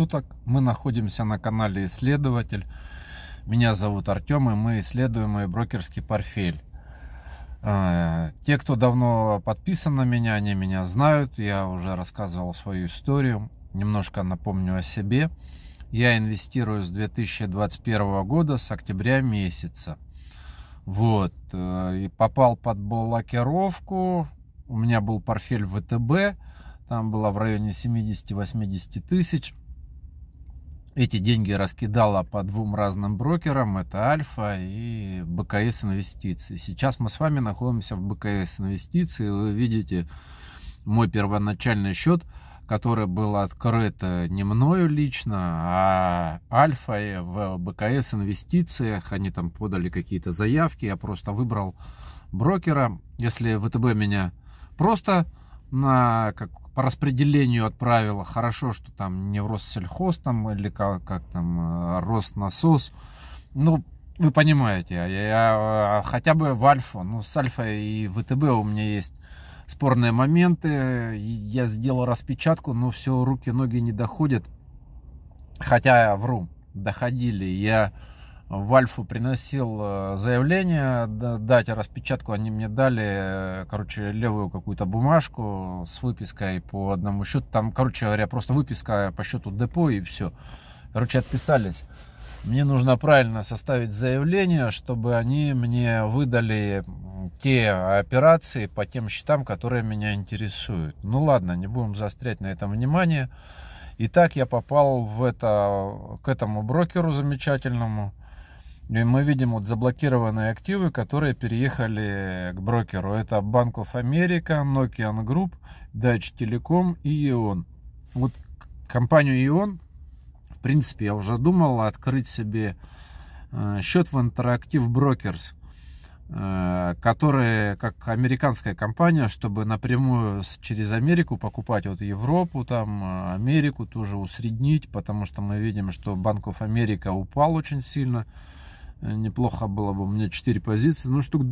суток. Мы находимся на канале «Исследователь». Меня зовут Артем, и мы исследуем мой брокерский портфель. А, те, кто давно подписан на меня, они меня знают. Я уже рассказывал свою историю. Немножко напомню о себе. Я инвестирую с 2021 года, с октября месяца. Вот. Э, и попал под блокировку. У меня был портфель ВТБ. Там было в районе 70-80 тысяч эти деньги раскидала по двум разным брокерам, это Альфа и БКС Инвестиции. Сейчас мы с вами находимся в БКС Инвестиции, вы видите мой первоначальный счет, который был открыт э, не мною лично, а Альфа в БКС Инвестициях, они там подали какие-то заявки, я просто выбрал брокера. Если ВТБ меня просто на как по распределению отправила. Хорошо, что там не в Россельхоз там, или как, как там, э, Роснасос. Ну, вы понимаете, а я, я а хотя бы в Альфа, ну, с Альфа и ВТБ у меня есть спорные моменты. Я сделал распечатку, но все, руки, ноги не доходят. Хотя, вру, доходили. Я в Альфу приносил э, заявление дать распечатку, они мне дали, э, короче, левую какую-то бумажку с выпиской по одному счету, там, короче говоря, просто выписка по счету депо и все. Короче, отписались. Мне нужно правильно составить заявление, чтобы они мне выдали те операции по тем счетам, которые меня интересуют. Ну ладно, не будем заострять на этом внимание. Итак, я попал в это, к этому брокеру замечательному. И мы видим вот заблокированные активы, которые переехали к брокеру. Это Bank of America, Nokian Group, Dutch Telecom и E.ON. Вот компанию E.ON, в принципе, я уже думал открыть себе э, счет в Interactive Brokers, э, которая как американская компания, чтобы напрямую через Америку покупать вот Европу, там э, Америку тоже усреднить, потому что мы видим, что Банков Америка упал очень сильно. Э, неплохо было бы. У меня 4 позиции, ну штук,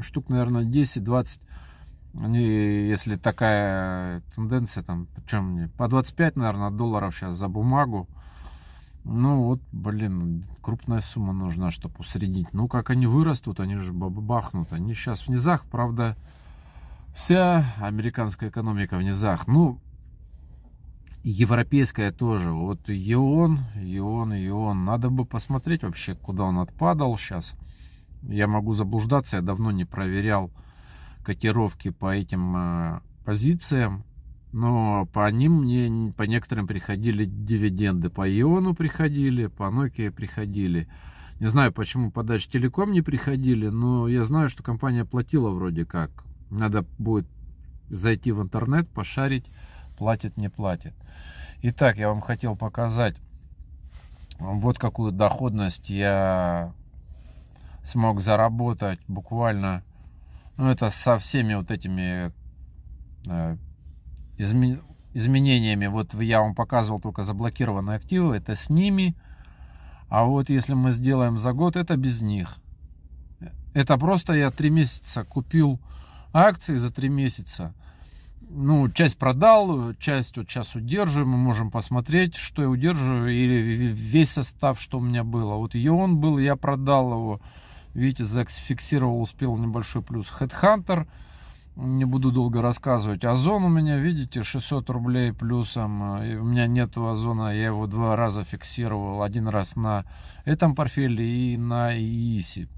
штук наверное, 10-20. Они, если такая тенденция, там, причем мне, по 25, наверное, долларов сейчас за бумагу. Ну вот, блин, крупная сумма нужна, чтобы усреднить. Ну, как они вырастут, они же бабахнут. Они сейчас в низах, правда, вся американская экономика в низах. Ну, европейская тоже. Вот и он, и он, и он. Надо бы посмотреть вообще, куда он отпадал сейчас. Я могу заблуждаться, я давно не проверял котировки по этим э, позициям. Но по ним мне, по некоторым приходили дивиденды. По Иону приходили, по Nokia приходили. Не знаю, почему по Дач Телеком не приходили, но я знаю, что компания платила вроде как. Надо будет зайти в интернет, пошарить платит, не платит. Итак, я вам хотел показать, вот какую доходность я смог заработать буквально, ну это со всеми вот этими э, измен, изменениями. Вот я вам показывал только заблокированные активы, это с ними. А вот если мы сделаем за год, это без них. Э, это просто я три месяца купил акции за три месяца ну, часть продал, часть вот сейчас удерживаю, мы можем посмотреть, что я удерживаю, или весь состав, что у меня было. Вот и он был, я продал его, видите, зафиксировал, успел небольшой плюс. Headhunter, не буду долго рассказывать. Озон у меня, видите, 600 рублей плюсом, э, у меня нету озона, я его два раза фиксировал, один раз на этом портфеле и на ИИСе.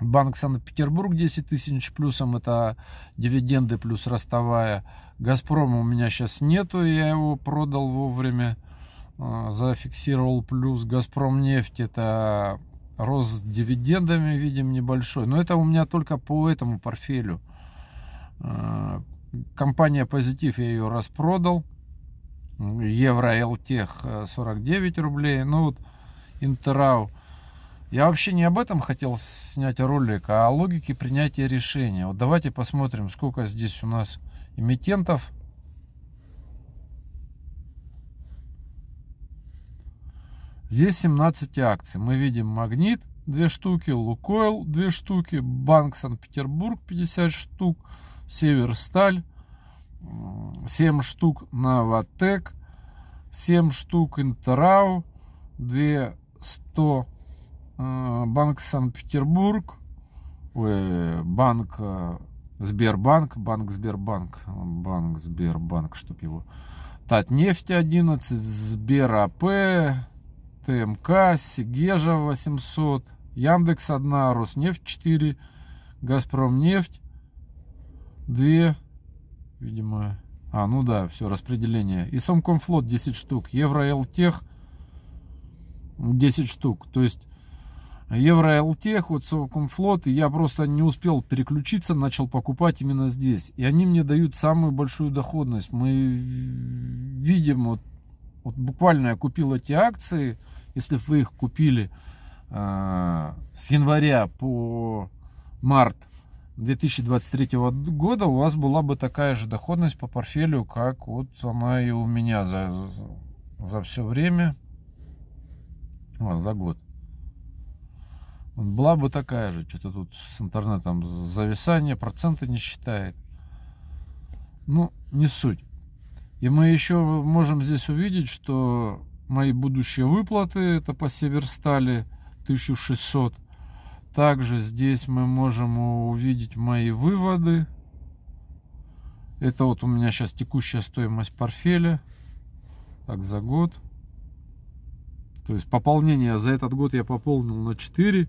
Банк Санкт-Петербург 10 тысяч плюсом, это дивиденды плюс ростовая. Газпрома у меня сейчас нету, я его продал вовремя, а, зафиксировал плюс. Газпром нефть, это рост с дивидендами, видим, небольшой. Но это у меня только по этому портфелю. А, компания Позитив, я ее распродал. Евро Элтех 49 э, рублей. Ну вот Интерау я вообще не об этом хотел снять ролик, а о логике принятия решения. Вот давайте посмотрим, сколько здесь у нас эмитентов. Здесь 17 акций. Мы видим Магнит 2 штуки, Лукойл 2 штуки, Банк Санкт-Петербург 50 штук, Северсталь 7 штук, Новотек 7 штук, Интерау 2 100 Э, банк Санкт-Петербург, банк э, Сбербанк, банк Сбербанк, банк Сбербанк, чтоб его. Татнефть 11, Сбер АП, ТМК, Сигежа 800, Яндекс 1, Роснефть 4, Газпром нефть 2, видимо, а, ну да, все, распределение. И Сомкомфлот 10 штук, Евро Элтех 10 штук. То есть Евролтеху, Совкомфлот, и я просто не успел переключиться, начал покупать именно здесь. И они мне дают самую большую доходность. Мы видим, вот, вот буквально я купил эти акции, если вы их купили э, с января по март 2023 года, у вас была бы такая же доходность по портфелю, как вот она и у меня за, за все время, а, за год. Была бы такая же, что-то тут с интернетом зависание, проценты не считает. Ну, не суть. И мы еще можем здесь увидеть, что мои будущие выплаты, это по Северстали 1600. Также здесь мы можем увидеть мои выводы. Это вот у меня сейчас текущая стоимость портфеля. Так, за год. То есть пополнение за этот год я пополнил на 4.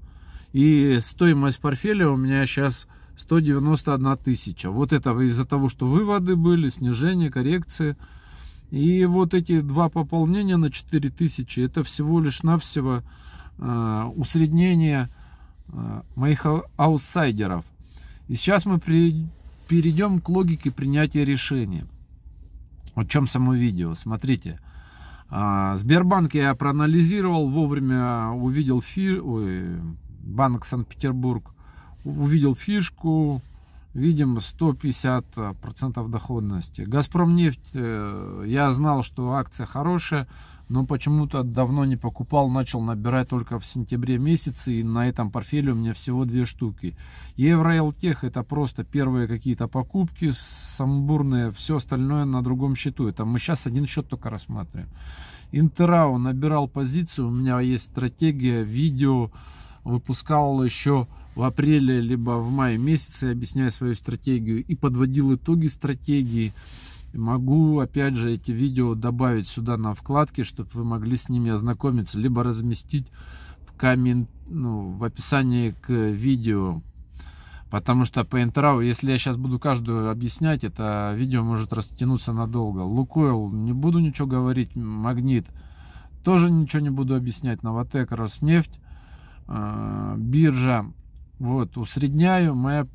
И стоимость портфеля у меня сейчас 191 тысяча. Вот это из-за того, что выводы были, снижение, коррекции. И вот эти два пополнения на 4 тысячи, это всего лишь навсего э, усреднение э, моих аутсайдеров. И сейчас мы при, перейдем к логике принятия решения. О чем само видео. Смотрите. А, Сбербанк я проанализировал, вовремя увидел фи... Ой, банк Санкт-Петербург, увидел фишку, видим 150% доходности. Газпромнефть, э, я знал, что акция хорошая, но почему-то давно не покупал, начал набирать только в сентябре месяце, и на этом портфеле у меня всего две штуки. Евроэлтех это просто первые какие-то покупки, самбурные, все остальное на другом счету. Это мы сейчас один счет только рассматриваем. Интерау набирал позицию, у меня есть стратегия, видео, выпускал еще в апреле либо в мае месяце, объясняя свою стратегию и подводил итоги стратегии. Могу, опять же, эти видео добавить сюда на вкладке, чтобы вы могли с ними ознакомиться, либо разместить в, коммент ну, в описании к видео. Потому что по интрау, если я сейчас буду каждую объяснять, это видео может растянуться надолго. Лукойл, не буду ничего говорить, Магнит, тоже ничего не буду объяснять, Новотек, Роснефть. А, биржа. Вот, усредняю, моя,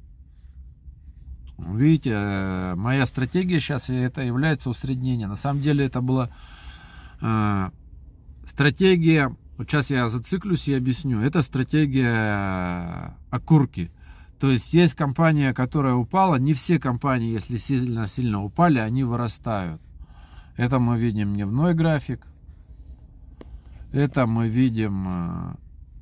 видите, э, моя стратегия сейчас, это является усреднение. На самом деле это была а, стратегия, вот сейчас я зациклюсь и объясню, это стратегия окурки. То есть есть компания, которая упала, не все компании, если сильно-сильно упали, они вырастают. Это мы видим дневной график, это мы видим э,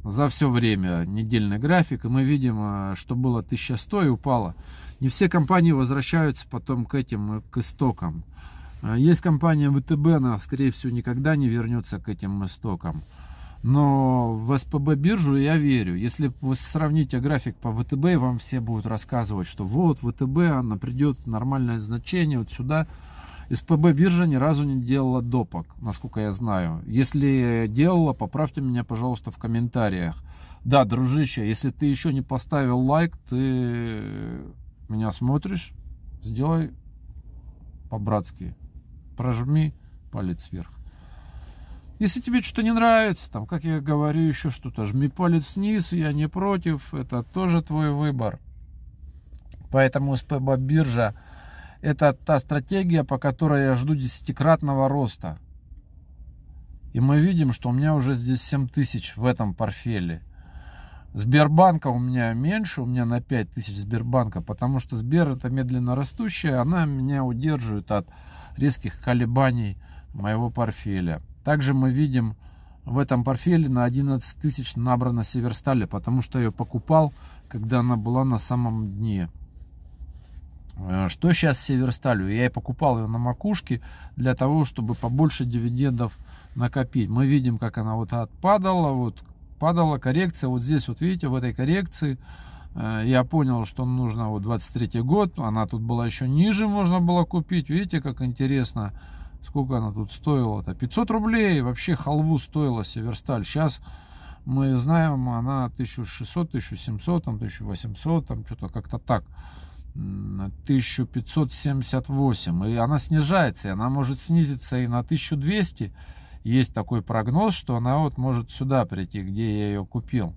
за все время недельный график, и мы видим, э, что было 1100 и упало. Не все компании возвращаются потом к этим, э, к истокам. Э, есть компания ВТБ, она, скорее всего, никогда не вернется к этим истокам. Но в СПБ биржу я верю. Если вы сравните график по ВТБ, вам все будут рассказывать, что вот ВТБ, она придет нормальное значение вот сюда. СПБ биржа ни разу не делала допок, насколько я знаю. Если делала, поправьте меня, пожалуйста, в комментариях. Да, дружище, если ты еще не поставил лайк, ты меня смотришь, сделай по-братски. Прожми палец вверх. Если тебе что-то не нравится, там, как я говорю, еще что-то, жми палец вниз, я не против, это тоже твой выбор. Поэтому СПБ биржа это та стратегия, по которой я жду десятикратного роста. И мы видим, что у меня уже здесь 7 тысяч в этом портфеле. Сбербанка у меня меньше, у меня на 5 тысяч Сбербанка, потому что Сбер это медленно растущая, она меня удерживает от резких колебаний моего портфеля. Также мы видим в этом портфеле на 11 тысяч набрано Северстали, потому что я ее покупал, когда она была на самом дне. Э, что сейчас Северсталью? Я и покупал ее на макушке для того, чтобы побольше дивидендов накопить. Мы видим, как она вот отпадала, вот падала коррекция. Вот здесь вот видите, в этой коррекции э, я понял, что нужно вот 23 год. Она тут была еще ниже, можно было купить. Видите, как интересно, сколько она тут стоила-то. 500 рублей вообще халву стоила Северсталь. Сейчас мы знаем, она 1600, 1700, там 1800, там что-то как-то так. 1578. И она снижается, и она может снизиться и на 1200. Есть такой прогноз, что она вот может сюда прийти, где я ее купил.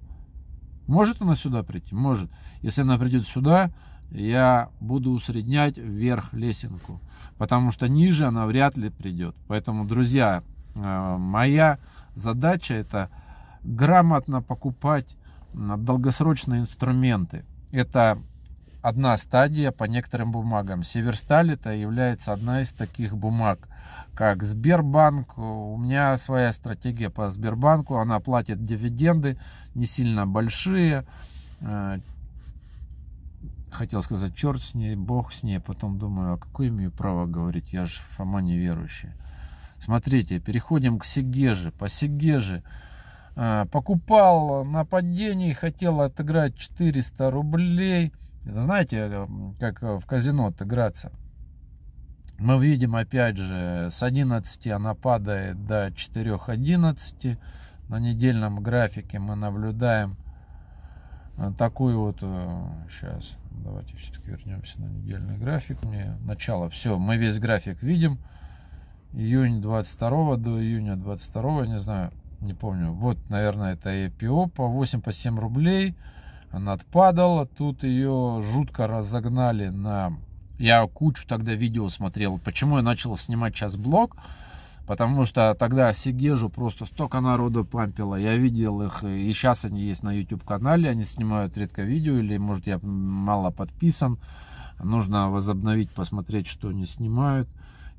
Может она сюда прийти? Может. Если она придет сюда, я буду усреднять вверх лесенку, потому что ниже она вряд ли придет. Поэтому, друзья, э, моя задача это грамотно покупать долгосрочные инструменты. Это одна стадия по некоторым бумагам. Северсталь это является одна из таких бумаг, как Сбербанк. У меня своя стратегия по Сбербанку. Она платит дивиденды, не сильно большие. Э, хотел сказать, черт с ней, бог с ней. Потом думаю, а какое имею право говорить? Я же Фома неверующий. Смотрите, переходим к Сегеже. По Сегеже э, покупал на падении, хотел отыграть 400 рублей – это знаете, э, как э, в казино отыграться. Мы видим, опять же, с 11 она падает до 4.11. На недельном графике мы наблюдаем э, такую вот... Сейчас, давайте все-таки вернемся на недельный график. Мне начало. Все, мы весь график видим. Июнь 22 до июня 22, не знаю, не помню. Вот, наверное, это IPO по 8-7 по рублей она отпадала. Тут ее жутко разогнали на... Я кучу тогда видео смотрел. Почему я начал снимать сейчас блог? Потому что тогда Сигежу просто столько народу пампило. Я видел их, и сейчас они есть на YouTube-канале. Они снимают редко видео, или, может, я мало подписан. Нужно возобновить, посмотреть, что они снимают.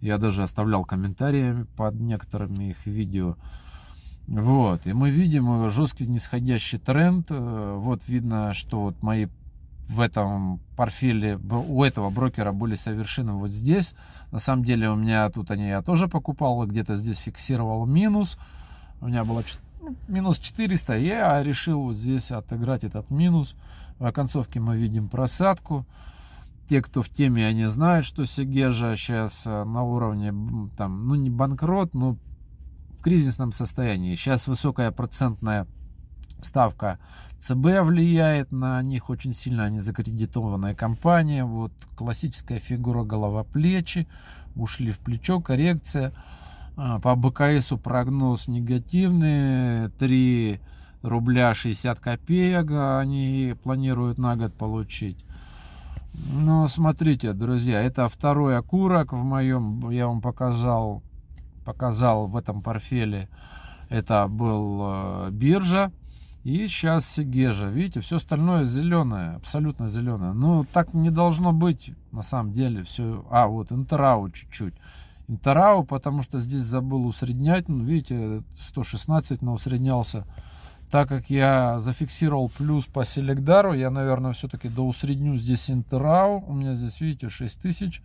Я даже оставлял комментарии под некоторыми их видео. Вот, и мы видим э, жесткий нисходящий тренд. Э, вот видно, что вот мои в этом портфеле у этого брокера были совершены вот здесь. На самом деле у меня тут они я тоже покупал, где-то здесь фиксировал минус. У меня было ну, минус 400, я решил вот здесь отыграть этот минус. В оконцовке мы видим просадку. Те, кто в теме, они знают, что Сегежа сейчас э, на уровне, там, ну не банкрот, но в кризисном состоянии. Сейчас высокая процентная ставка ЦБ влияет на них очень сильно, они закредитованная компания, вот классическая фигура голова-плечи, ушли в плечо, коррекция. А, по БКСу прогноз негативный, 3 рубля 60 копеек они планируют на год получить. Но смотрите, друзья, это второй окурок в моем, я вам показал показал в этом портфеле, это был э, биржа. И сейчас Сигежа. Видите, все остальное зеленое, абсолютно зеленое. Ну, так не должно быть, на самом деле. Все... А, вот, Интерау чуть-чуть. Интерау, потому что здесь забыл усреднять. Ну, видите, 116 на усреднялся. Так как я зафиксировал плюс по Селегдару, я, наверное, все-таки доусредню здесь Интерау. У меня здесь, видите, 6000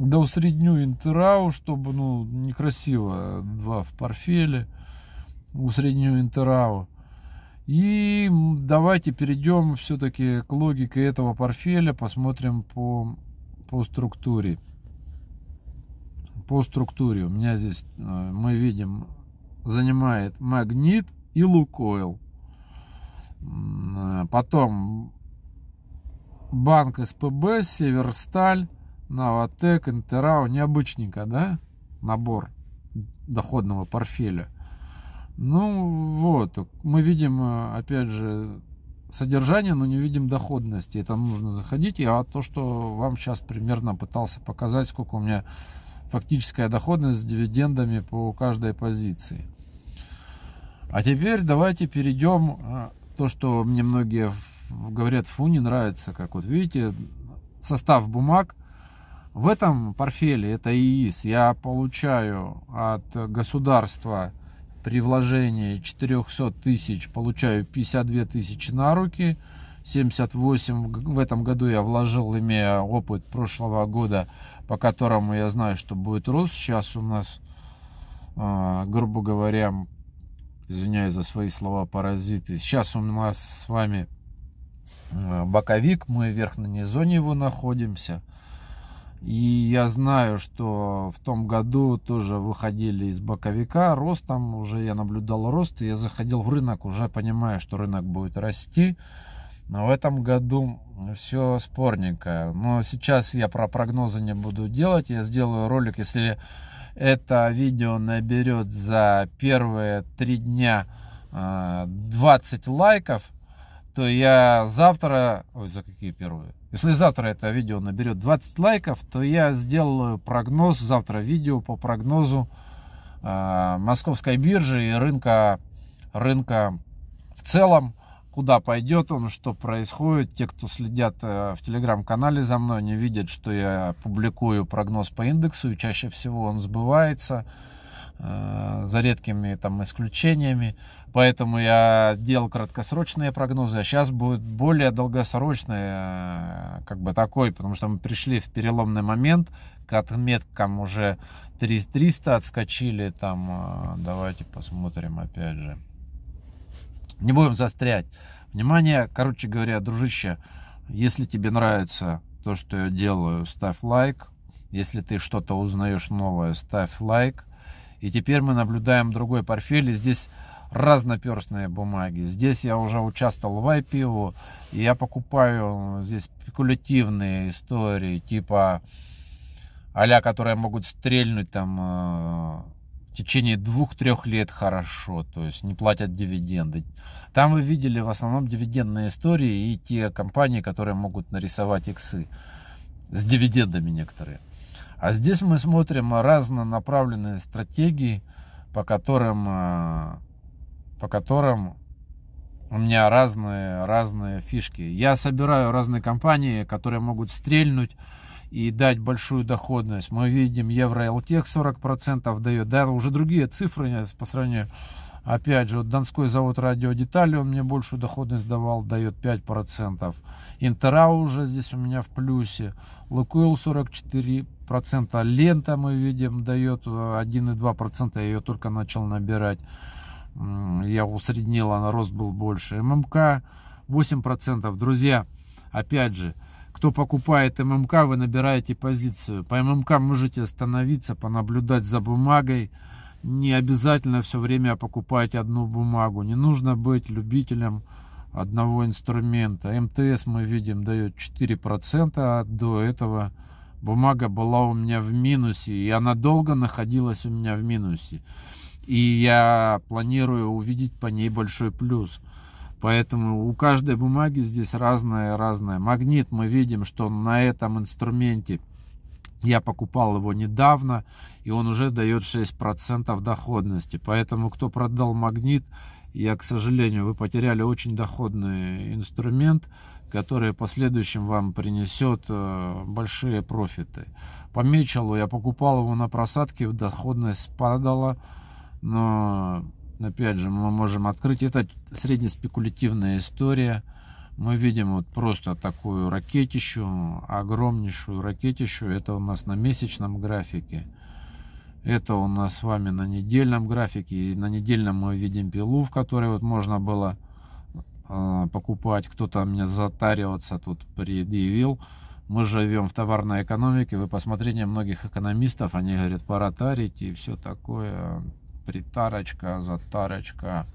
да усредню интерау, чтобы, ну, некрасиво, два в портфеле, усредню интерау. И давайте перейдем все-таки к логике этого портфеля, посмотрим по, по структуре. По структуре у меня здесь, э, мы видим, занимает магнит и лукойл. Э, потом банк СПБ, Северсталь, Новотек, Интерау, необычненько, да? Набор доходного портфеля. Ну вот, мы видим, э, опять же, содержание, но не видим доходности. Это нужно заходить. А то, что вам сейчас примерно пытался показать, сколько у меня фактическая доходность с дивидендами по каждой позиции. А теперь давайте перейдем э, то, что мне многие говорят, фу, не нравится, как вот видите, состав бумаг в этом портфеле, это ИИС, я получаю от государства при вложении 400 тысяч, получаю 52 тысячи на руки. 78 в этом году я вложил, имея опыт прошлого года, по которому я знаю, что будет рост. Сейчас у нас, а, грубо говоря, извиняюсь за свои слова, паразиты. Сейчас у нас с вами а, боковик, мы в верхней зоне его находимся. И я знаю, что в том году тоже выходили из боковика, рост там уже, я наблюдал рост, и я заходил в рынок, уже понимая, что рынок будет расти. Но в этом году все спорненько. Но сейчас я про прогнозы не буду делать. Я сделаю ролик, если это видео наберет за первые три дня 20 э, лайков, то я завтра... Ой, за какие первые? Если завтра это видео наберет 20 лайков, то я сделаю прогноз, завтра видео по прогнозу э, московской биржи и рынка, рынка в целом, куда пойдет он, что происходит. Те, кто следят э, в телеграм-канале за мной, не видят, что я публикую прогноз по индексу, и чаще всего он сбывается. Э, за редкими там исключениями, поэтому я делал краткосрочные прогнозы, а сейчас будет более долгосрочные, э, как бы такой, потому что мы пришли в переломный момент, к отметкам уже 300 отскочили, там, э, давайте посмотрим опять же, не будем застрять, внимание, короче говоря, дружище, если тебе нравится то, что я делаю, ставь лайк, если ты что-то узнаешь новое, ставь лайк, и теперь мы наблюдаем другой портфель. И здесь разноперстные бумаги. Здесь я уже участвовал в IPO. И я покупаю э, здесь спекулятивные истории, типа а которые могут стрельнуть там э, в течение двух-трех лет хорошо, то есть не платят дивиденды. Там вы видели в основном дивидендные истории и те компании, которые могут нарисовать иксы с дивидендами некоторые. А здесь мы смотрим разнонаправленные стратегии, по которым, э, по которым у меня разные, разные фишки. Я собираю разные компании, которые могут стрельнуть и дать большую доходность. Мы видим, евро LTEC 40% дает, да, уже другие цифры по сравнению Опять же, вот Донской завод радиодетали, он мне большую доходность давал, дает 5%. Интера уже здесь у меня в плюсе. Лукойл 44%. Лента мы видим дает 1,2%. Э, я ее только начал набирать. Я усреднил, она рост был больше. ММК 8%. Друзья, опять же, кто покупает ММК, вы набираете позицию. По ММК можете остановиться, понаблюдать за бумагой не обязательно все время покупать одну бумагу. Не нужно быть любителем одного инструмента. МТС мы видим дает 4%, а до этого бумага была у меня в минусе, и она долго находилась у меня в минусе. И я планирую увидеть по ней большой плюс. Поэтому у каждой бумаги здесь разное-разное. Магнит мы видим, что на этом инструменте я покупал его недавно, и он уже дает 6% доходности. Поэтому, кто продал магнит, я, к сожалению, вы потеряли очень доходный инструмент, который в последующем вам принесет э, большие профиты. По Мечелу я покупал его на просадке, доходность спадала, но, опять же, мы можем открыть. Это среднеспекулятивная история – мы видим вот просто такую ракетищу, огромнейшую ракетищу. Это у нас на месячном графике. Это у нас с вами на недельном графике. И на недельном мы видим пилу, в которой вот можно было э, покупать. Кто-то меня затариваться тут предъявил. Мы живем в товарной экономике. Вы посмотрите многих экономистов. Они говорят, пора тарить и все такое. Притарочка, затарочка.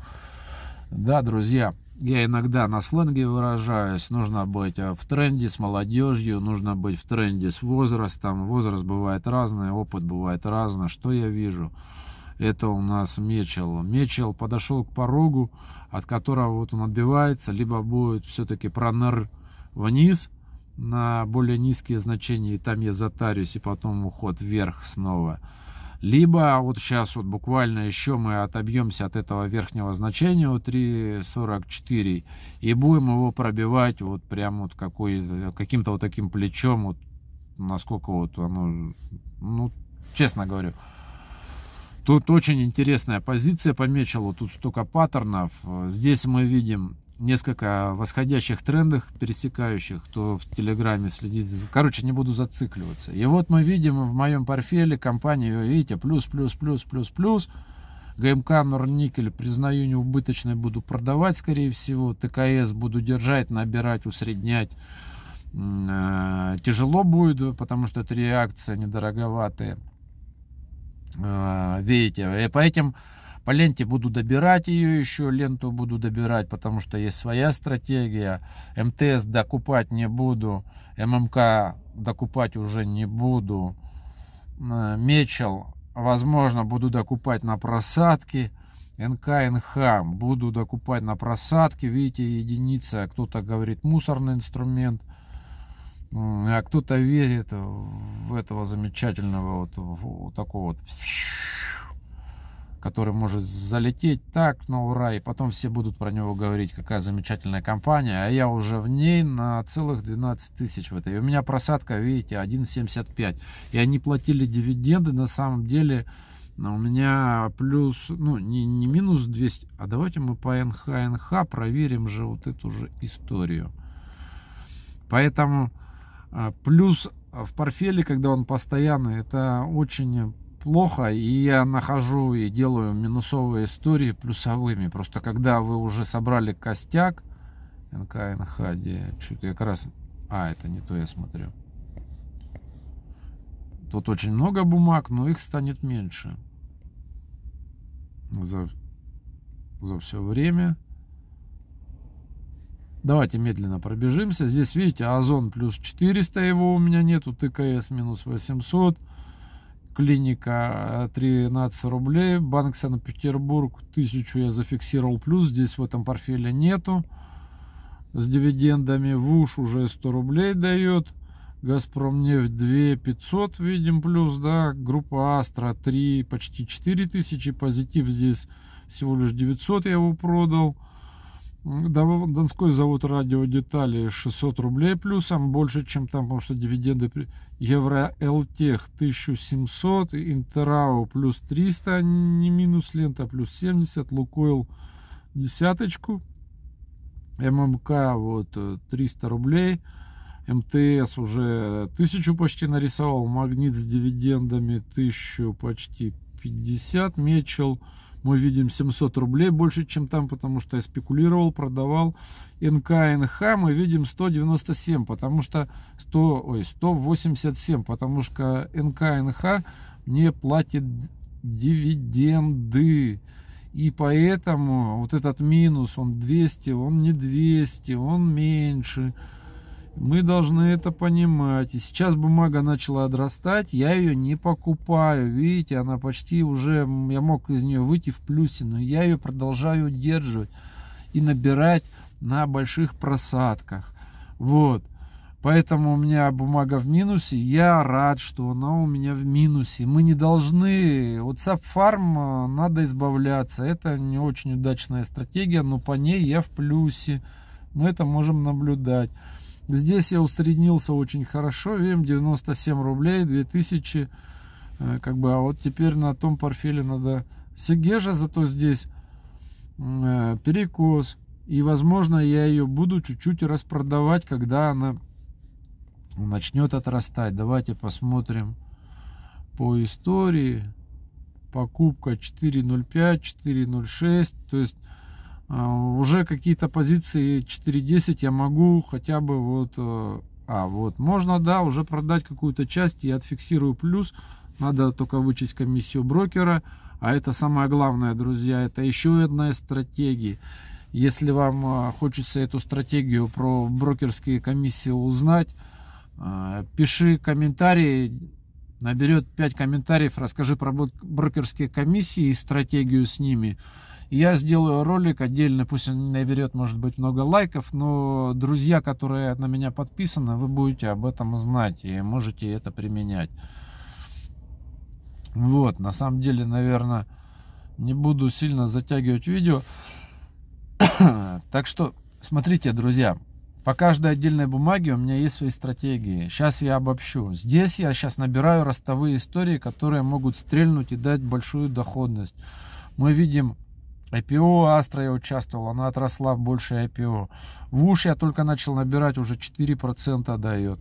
Да, друзья я иногда на сленге выражаюсь, нужно быть э, в тренде с молодежью, нужно быть в тренде с возрастом. Возраст бывает разный, опыт бывает разный. Что я вижу? Это у нас Мечел. Мечел подошел к порогу, от которого вот он отбивается, либо будет все-таки пронер вниз на более низкие значения, и там я затарюсь, и потом уход вверх снова. Либо вот сейчас вот буквально еще мы отобьемся от этого верхнего значения у 3.44 и будем его пробивать вот прям вот каким-то вот таким плечом, вот насколько вот оно, ну, честно говорю, Тут очень интересная позиция помечала тут столько паттернов. Здесь мы видим несколько восходящих трендах, пересекающих, кто в Телеграме следит. Короче, не буду зацикливаться. И вот мы видим в моем портфеле компании видите, плюс, плюс, плюс, плюс, плюс. ГМК Норникель, признаю, неубыточной буду продавать, скорее всего. ТКС буду держать, набирать, усреднять. Э, тяжело будет, потому что это реакция недороговатые. Э, видите, и по этим по ленте буду добирать ее еще, ленту буду добирать, потому что есть своя стратегия. МТС докупать не буду, ММК докупать уже не буду. Мечел, возможно, буду докупать на просадке. НК, НХ буду докупать на просадке. Видите, единица, кто-то говорит мусорный инструмент. А кто-то верит в этого замечательного вот, вот такого вот который может залететь так на ура, и потом все будут про него говорить, какая замечательная компания, а я уже в ней на целых 12 тысяч в этой. И у меня просадка, видите, 1,75. И они платили дивиденды, на самом деле у меня плюс, ну, не, не минус 200, а давайте мы по НХНХ проверим же вот эту же историю. Поэтому а, плюс в портфеле, когда он постоянный, это очень плохо, и я нахожу и делаю минусовые истории плюсовыми. Просто когда вы уже собрали костяк, НКНХ, где что-то как раз... А, это не то я смотрю. Тут очень много бумаг, но их станет меньше. За, за все время. Давайте медленно пробежимся. Здесь, видите, озон плюс 400, его у меня нету, ТКС минус 800 клиника 13 э, рублей, банк Санкт-Петербург 1000 я зафиксировал плюс, здесь в этом портфеле нету, с дивидендами ВУШ уже 100 рублей дает, Газпром нефть 2500 видим плюс, да, группа Астра 3, почти 4000, позитив здесь всего лишь 900 я его продал, Донской завод радио детали 600 рублей плюсом, больше, чем там, потому что дивиденды евро Элтех 1700, Интерау плюс 300, не минус лента, плюс 70, Лукойл десяточку, ММК вот 300 э, рублей, МТС уже тысячу почти нарисовал, Магнит с дивидендами тысячу почти 50, Мечел мы видим 700 рублей больше, чем там, потому что я спекулировал, продавал. НКНХ мы видим 197, потому что 100, ой, 187, потому что НКНХ не платит дивиденды. И поэтому вот этот минус, он 200, он не 200, он меньше. Мы должны это понимать. И сейчас бумага начала отрастать, я ее не покупаю. Видите, она почти уже, я мог из нее выйти в плюсе, но я ее продолжаю удерживать и набирать на больших просадках. Вот. Поэтому у меня бумага в минусе. Я рад, что она у меня в минусе. Мы не должны... Вот сапфарм э, надо избавляться. Это не очень удачная стратегия, но по ней я в плюсе. Мы это можем наблюдать. Здесь я усреднился очень хорошо. Вем 97 рублей, 2000. Э, как бы, а вот теперь на том портфеле надо Сегежа, зато здесь э, перекос. И, возможно, я ее буду чуть-чуть распродавать, когда она начнет отрастать. Давайте посмотрим по истории. Покупка 4.05, 4.06. То есть а, уже какие-то позиции 4.10 я могу хотя бы вот... Э, а, вот, можно, да, уже продать какую-то часть, и отфиксирую плюс, надо только вычесть комиссию брокера, а это самое главное, друзья, это еще одна из стратегий. Если вам э, хочется эту стратегию про брокерские комиссии узнать, э, пиши комментарии, наберет 5 комментариев, расскажи про брокерские комиссии и стратегию с ними. Я сделаю ролик отдельно, пусть он наберет, может быть, много лайков, но друзья, которые на меня подписаны, вы будете об этом знать и можете это применять. Вот, на самом деле, наверное, не буду сильно затягивать видео. так что, смотрите, друзья, по каждой отдельной бумаге у меня есть свои стратегии. Сейчас я обобщу. Здесь я сейчас набираю ростовые истории, которые могут стрельнуть и дать большую доходность. Мы видим IPO Астра я участвовал, она отросла больше IPO. В уж я только начал набирать, уже 4% дает.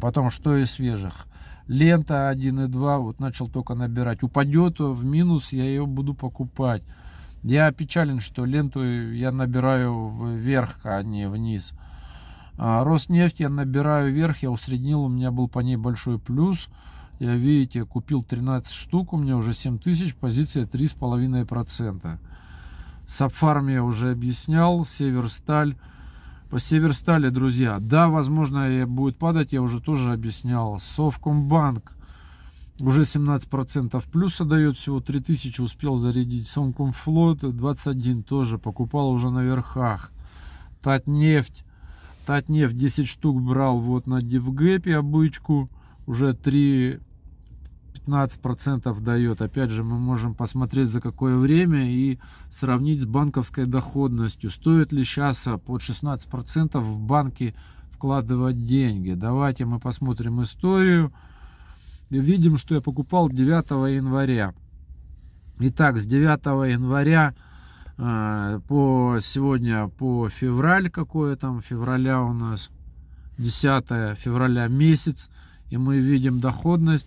Потом, что из свежих? Лента 1.2, вот начал только набирать. Упадет в минус, я ее буду покупать. Я печален, что ленту я набираю вверх, а не вниз. А Роснефть я набираю вверх, я усреднил, у меня был по ней большой плюс. Я, видите, купил 13 штук, у меня уже 7000, позиция 3,5%. Сапфарм я уже объяснял, Северсталь. По Северстали, друзья, да, возможно, будет падать, я уже тоже объяснял. Совкомбанк уже 17% плюса дает, всего 3000 успел зарядить. Сомкомфлот 21 тоже, покупал уже на верхах. Татнефть, Татнефть 10 штук брал вот на Дивгэпе обычку, уже 3 15% дает. Опять же, мы можем посмотреть за какое время и сравнить с банковской доходностью. Стоит ли сейчас а, под 16% в банке вкладывать деньги? Давайте мы посмотрим историю. Видим, что я покупал 9 января. Итак, с 9 января а, по сегодня по февраль какое там февраля у нас 10 февраля месяц и мы видим доходность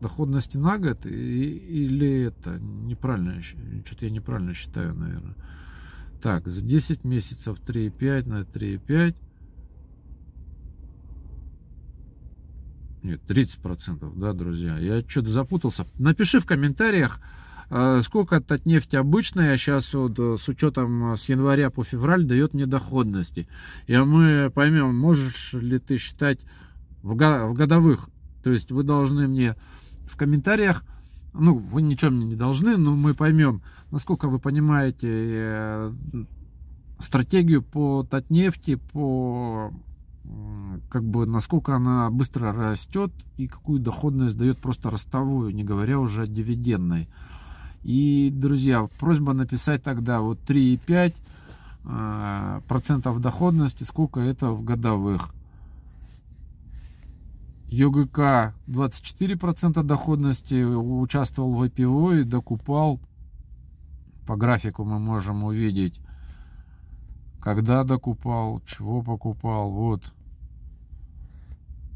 доходности на год и, или это неправильно, что-то я неправильно считаю, наверное. Так, за 10 месяцев 3,5 на 3,5. Нет, 30%, да, друзья? Я что-то запутался. Напиши в комментариях, э, сколько от нефти обычная сейчас вот э, с учетом э, с января по февраль дает мне доходности. И мы поймем, можешь ли ты считать в годовых. То есть вы должны мне в комментариях. Ну, вы ничем мне не должны, но мы поймем, насколько вы понимаете э, стратегию по Татнефти, по как бы насколько она быстро растет и какую доходность дает просто ростовую, не говоря уже о дивидендной. И, друзья, просьба написать тогда вот 3,5 э, процентов доходности, сколько это в годовых. Югк 24% доходности, участвовал в IPO и докупал. По графику мы можем увидеть, когда докупал, чего покупал. Вот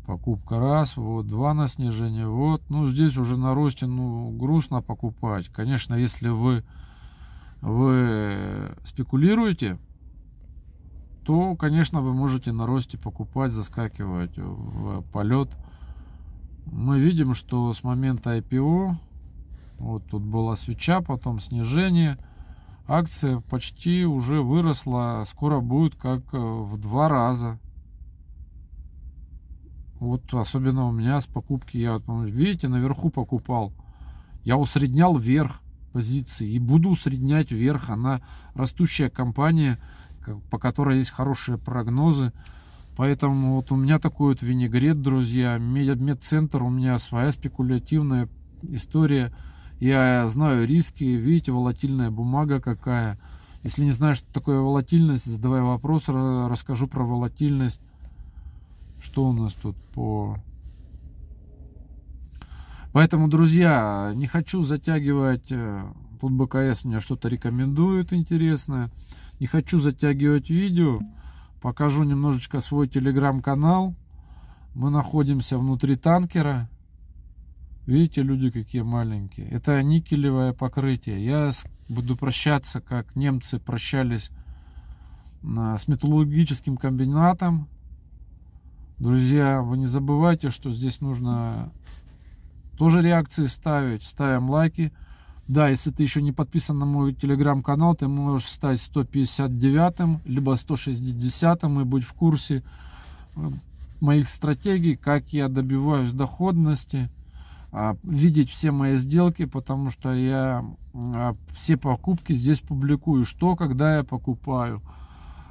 покупка раз, вот два на снижение, вот. Ну, здесь уже на росте, ну, грустно покупать. Конечно, если вы, вы спекулируете, то, конечно, вы можете на росте покупать, заскакивать в полет. Мы видим, что с момента IPO, вот тут была свеча, потом снижение, акция почти уже выросла, скоро будет как э, в два раза. Вот особенно у меня с покупки, я, ну, видите, наверху покупал. Я усреднял вверх позиции и буду усреднять вверх. Она растущая компания, по которой есть хорошие прогнозы. Поэтому вот у меня такой вот винегрет, друзья. Медцентр у меня своя спекулятивная история. Я знаю риски, видите, волатильная бумага какая. Если не знаешь, что такое волатильность, задавай вопрос, расскажу про волатильность. Что у нас тут по... Поэтому, друзья, не хочу затягивать. Э, тут БКС мне что-то рекомендует интересное. Не хочу затягивать видео. Покажу немножечко свой телеграм-канал. Мы находимся внутри танкера. Видите, люди какие маленькие. Это никелевое покрытие. Я буду прощаться, как немцы прощались а, с металлургическим комбинатом. Друзья, вы не забывайте, что здесь нужно тоже реакции ставить. Ставим лайки. Да, если ты еще не подписан на мой телеграм-канал, ты можешь стать 159-м, либо 160-м и быть в курсе э, моих стратегий, как я добиваюсь доходности, а, видеть все мои сделки, потому что я а, все покупки здесь публикую, что, когда я покупаю.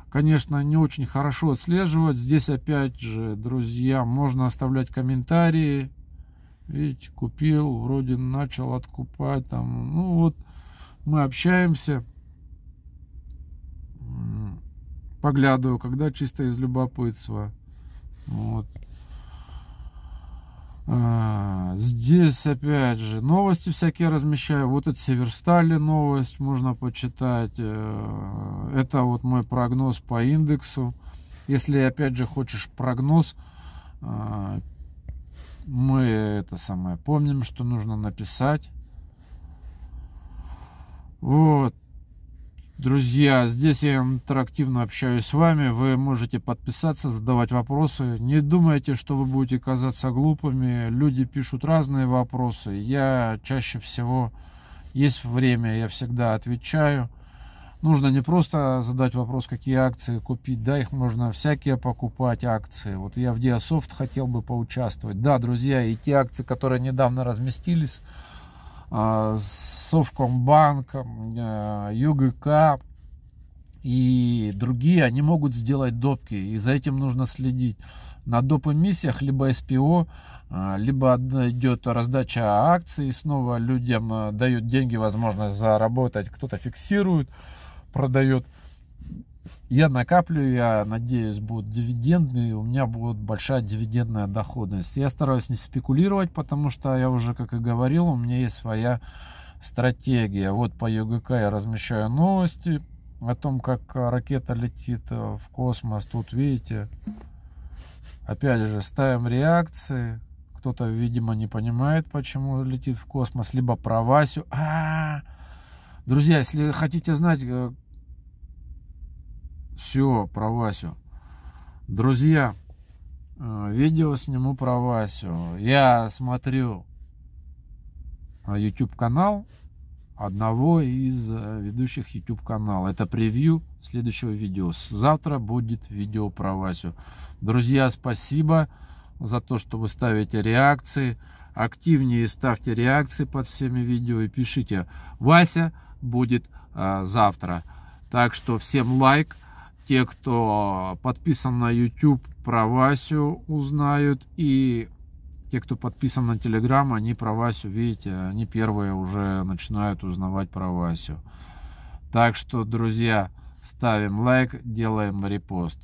Конечно, не очень хорошо отслеживать. Здесь опять же, друзья, можно оставлять комментарии, Видите, купил, вроде начал откупать там. Ну вот, мы общаемся. Поглядываю, когда чисто из любопытства. Вот. А, здесь опять же новости всякие размещаю. Вот от Северстали новость можно почитать. Э, это вот мой прогноз по индексу. Если опять же хочешь прогноз, а, мы это самое помним, что нужно написать. Вот. Друзья, здесь я интерактивно общаюсь с вами. Вы можете подписаться, задавать вопросы. Не думайте, что вы будете казаться глупыми. Люди пишут разные вопросы. Я чаще всего есть время, я всегда отвечаю нужно не просто задать вопрос, какие акции купить, да, их можно всякие покупать акции. Вот я в Диасофт хотел бы поучаствовать. Да, друзья, и те акции, которые недавно разместились, э, с Совкомбанком, э, а, ЮГК и другие, они могут сделать допки, и за этим нужно следить. На доп. эмиссиях либо СПО, а, либо идет раздача акций, и снова людям дают деньги, возможность заработать, кто-то фиксирует продает. Я накаплю, я надеюсь, будут дивидендные, у меня будет большая дивидендная доходность. Я стараюсь не спекулировать, потому что я уже, как и говорил, у меня есть своя стратегия. Вот по ЮГК я размещаю новости о том, как ракета летит э, в космос. Тут, видите, опять же, ставим реакции. Кто-то, видимо, не понимает, почему летит в космос. Либо про Васю. А-а-а! Друзья, если хотите знать... Э, Все, про Васю. Друзья, э, видео сниму про Васю. Я смотрю э, YouTube канал одного из ведущих YouTube канала. Это превью следующего видео. Завтра будет видео про Васю. Друзья, спасибо за то, что вы ставите реакции. Активнее ставьте реакции под всеми видео и пишите. Вася, будет а, завтра. Так что всем лайк. Те, кто подписан на YouTube, про Васю узнают. И те, кто подписан на Telegram, они про Васю, видите, они первые уже начинают узнавать про Васю. Так что, друзья, ставим лайк, делаем репост.